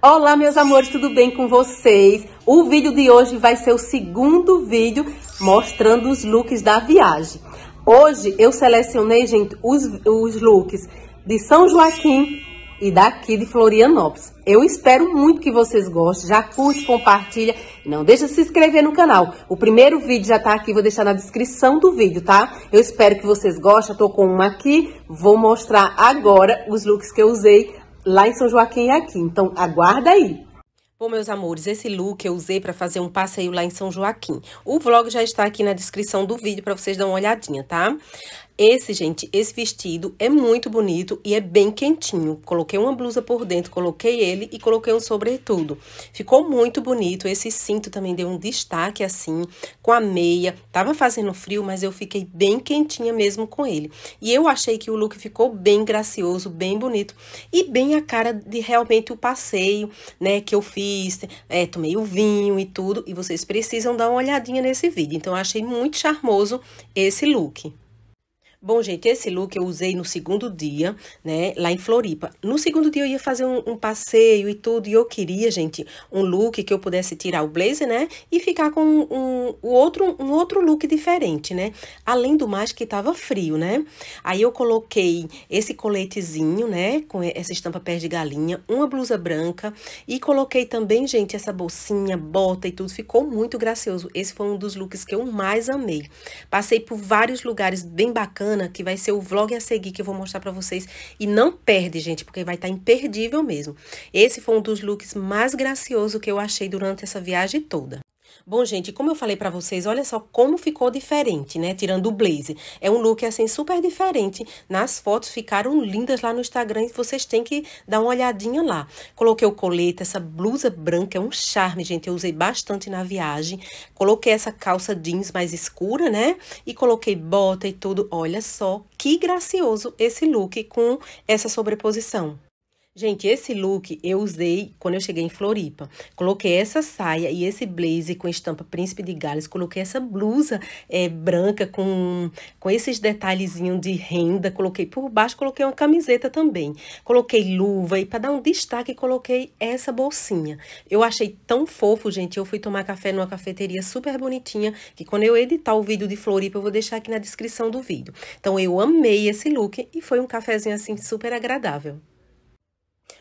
Olá, meus amores, tudo bem com vocês? O vídeo de hoje vai ser o segundo vídeo mostrando os looks da viagem. Hoje eu selecionei, gente, os, os looks de São Joaquim e daqui de Florianópolis. Eu espero muito que vocês gostem, já curte, compartilha, não deixa de se inscrever no canal. O primeiro vídeo já tá aqui, vou deixar na descrição do vídeo, tá? Eu espero que vocês gostem, eu tô com uma aqui, vou mostrar agora os looks que eu usei lá em São Joaquim e aqui. Então, aguarda aí. Bom, meus amores, esse look eu usei para fazer um passeio lá em São Joaquim. O vlog já está aqui na descrição do vídeo para vocês dar uma olhadinha, tá? Esse, gente, esse vestido é muito bonito e é bem quentinho. Coloquei uma blusa por dentro, coloquei ele e coloquei um sobretudo. Ficou muito bonito. Esse cinto também deu um destaque assim, com a meia. Tava fazendo frio, mas eu fiquei bem quentinha mesmo com ele. E eu achei que o look ficou bem gracioso, bem bonito e bem a cara de realmente o passeio, né, que eu fiz. É, tomei o vinho e tudo. E vocês precisam dar uma olhadinha nesse vídeo. Então, eu achei muito charmoso esse look. Bom, gente, esse look eu usei no segundo dia, né, lá em Floripa. No segundo dia eu ia fazer um, um, passeio e tudo, e eu queria, gente, um look que eu pudesse tirar o blazer, né, e ficar com um, um outro, um outro look diferente, né. Além do mais que tava frio, né. Aí eu coloquei esse coletezinho, né, com essa estampa pé de galinha, uma blusa branca, e coloquei também, gente, essa bolsinha, bota e tudo. Ficou muito gracioso. Esse foi um dos looks que eu mais amei. Passei por vários lugares bem bacanas bacana, que vai ser o vlog a seguir que eu vou mostrar para vocês. E não perde, gente, porque vai estar tá imperdível mesmo. Esse foi um dos looks mais graciosos que eu achei durante essa viagem toda. Bom, gente, como eu falei para vocês, olha só como ficou diferente, né? Tirando o blazer. É um look assim super diferente. Nas fotos ficaram lindas lá no Instagram e vocês têm que dar uma olhadinha lá. Coloquei o colete, essa blusa branca, é um charme, gente. Eu usei bastante na viagem. Coloquei essa calça jeans mais escura, né? E coloquei bota e tudo. Olha só que gracioso esse look com essa sobreposição. Gente, esse look eu usei quando eu cheguei em Floripa. Coloquei essa saia e esse blazer com estampa Príncipe de Gales. Coloquei essa blusa é, branca com, com esses detalhezinhos de renda. Coloquei por baixo, coloquei uma camiseta também. Coloquei luva e para dar um destaque, coloquei essa bolsinha. Eu achei tão fofo, gente. Eu fui tomar café numa cafeteria super bonitinha, que quando eu editar o vídeo de Floripa, eu vou deixar aqui na descrição do vídeo. Então, eu amei esse look e foi um cafezinho assim super agradável.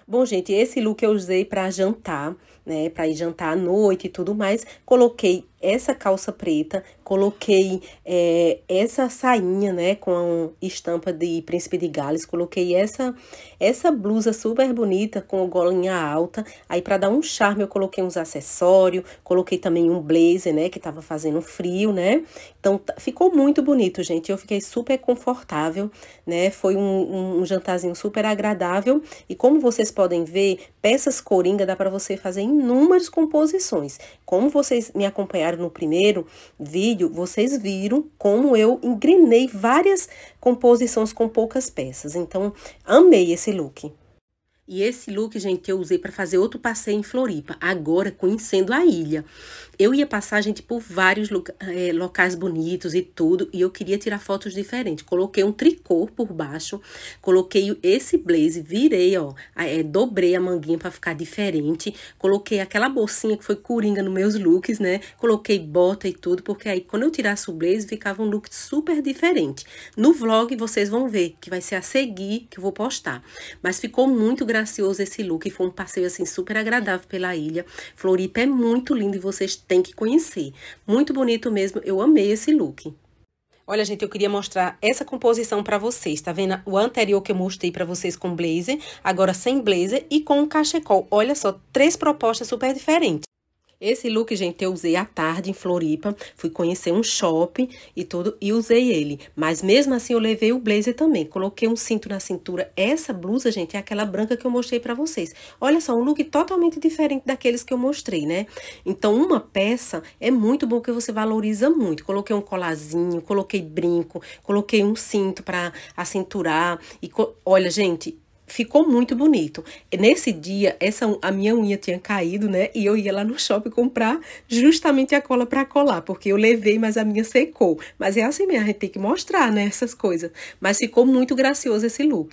Bom, gente, esse look eu usei para jantar, né, para ir jantar à noite e tudo mais. Coloquei essa calça preta, coloquei é, essa sainha, né, com estampa de príncipe de Gales, coloquei essa essa blusa super bonita com golinha alta. Aí para dar um charme eu coloquei uns acessórios, coloquei também um blazer, né, que tava fazendo frio, né? Então ficou muito bonito, gente. Eu fiquei super confortável, né? Foi um, um jantarzinho super agradável e como vocês podem ver, peças coringa dá para você fazer inúmeras composições. Como vocês me acompanharam no primeiro vídeo, vocês viram como eu engrenei várias composições com poucas peças. Então, amei esse look. E esse look, gente, eu usei para fazer outro passeio em Floripa, agora conhecendo a ilha. Eu ia passar, gente, por vários é, locais bonitos e tudo, e eu queria tirar fotos diferentes. Coloquei um tricô por baixo, coloquei esse blaze, virei, ó, é, dobrei a manguinha para ficar diferente, coloquei aquela bolsinha que foi coringa nos meus looks, né? Coloquei bota e tudo, porque aí quando eu tirasse o blaze, ficava um look super diferente. No vlog vocês vão ver, que vai ser a seguir que eu vou postar. Mas ficou muito gracioso esse look. Foi um passeio assim super agradável pela ilha. Floripa é muito lindo e vocês têm que conhecer. Muito bonito mesmo. Eu amei esse look. Olha, gente, eu queria mostrar essa composição para vocês, tá vendo? O anterior que eu mostrei para vocês com blazer, agora sem blazer e com cachecol. Olha só, três propostas super diferentes. Esse look, gente, eu usei à tarde em Floripa, fui conhecer um shopping e tudo, e usei ele. Mas mesmo assim, eu levei o blazer também, coloquei um cinto na cintura. Essa blusa, gente, é aquela branca que eu mostrei pra vocês. Olha só, um look totalmente diferente daqueles que eu mostrei, né? Então, uma peça é muito bom que você valoriza muito. Coloquei um colazinho, coloquei brinco, coloquei um cinto pra acinturar. E, olha, gente, ficou muito bonito. Nesse dia, essa a minha unha tinha caído, né? E eu ia lá no shopping comprar justamente a cola para colar, porque eu levei, mas a minha secou. Mas é assim mesmo, a gente tem que mostrar, né, essas coisas. Mas ficou muito gracioso esse look.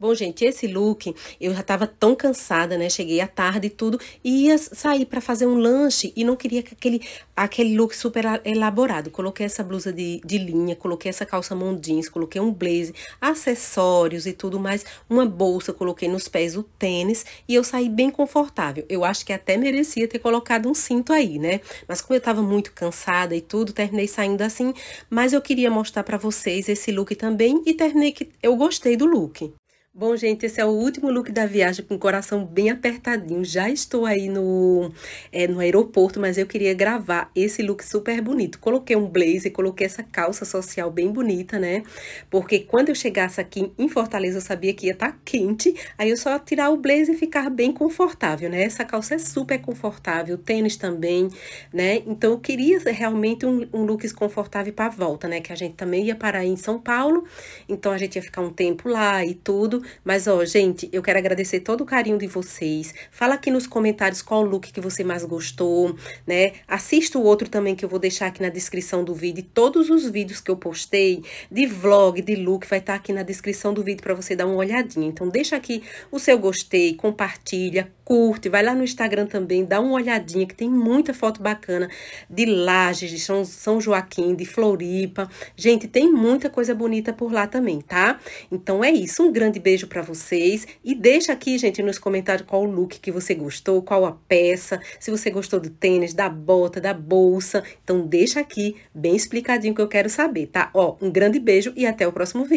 Bom, gente, esse look, eu já tava tão cansada, né? Cheguei à tarde e tudo, e ia sair para fazer um lanche e não queria que aquele aquele look super elaborado. Coloquei essa blusa de, de linha, coloquei essa calça mão jeans, coloquei um blazer, acessórios e tudo mais, uma bolsa, coloquei nos pés o tênis e eu saí bem confortável. Eu acho que até merecia ter colocado um cinto aí, né? Mas como eu tava muito cansada e tudo, terminei saindo assim, mas eu queria mostrar para vocês esse look também e terminei que eu gostei do look. Bom, gente, esse é o último look da viagem com o coração bem apertadinho. Já estou aí no, é, no aeroporto, mas eu queria gravar esse look super bonito. Coloquei um blazer, coloquei essa calça social bem bonita, né? Porque quando eu chegasse aqui em Fortaleza, eu sabia que ia estar tá quente. Aí eu só tirar o blazer e ficar bem confortável, né? Essa calça é super confortável, tênis também, né? Então eu queria realmente um, um look confortável para a volta, né? Que a gente também ia parar em São Paulo, então a gente ia ficar um tempo lá e tudo. Mas, ó, gente, eu quero agradecer todo o carinho de vocês. Fala aqui nos comentários qual look que você mais gostou, né? Assista o outro também que eu vou deixar aqui na descrição do vídeo. Todos os vídeos que eu postei de vlog, de look, vai estar tá aqui na descrição do vídeo para você dar uma olhadinha. Então, deixa aqui o seu gostei, compartilha, curte, vai lá no Instagram também, dá uma olhadinha que tem muita foto bacana de Lages, de São, São Joaquim, de Floripa. Gente, tem muita coisa bonita por lá também, tá? Então, é isso. Um grande beijo beijo para vocês e deixa aqui, gente, nos comentários qual look que você gostou, qual a peça, se você gostou do tênis, da bota, da bolsa. Então deixa aqui bem explicadinho que eu quero saber, tá? Ó, um grande beijo e até o próximo vídeo.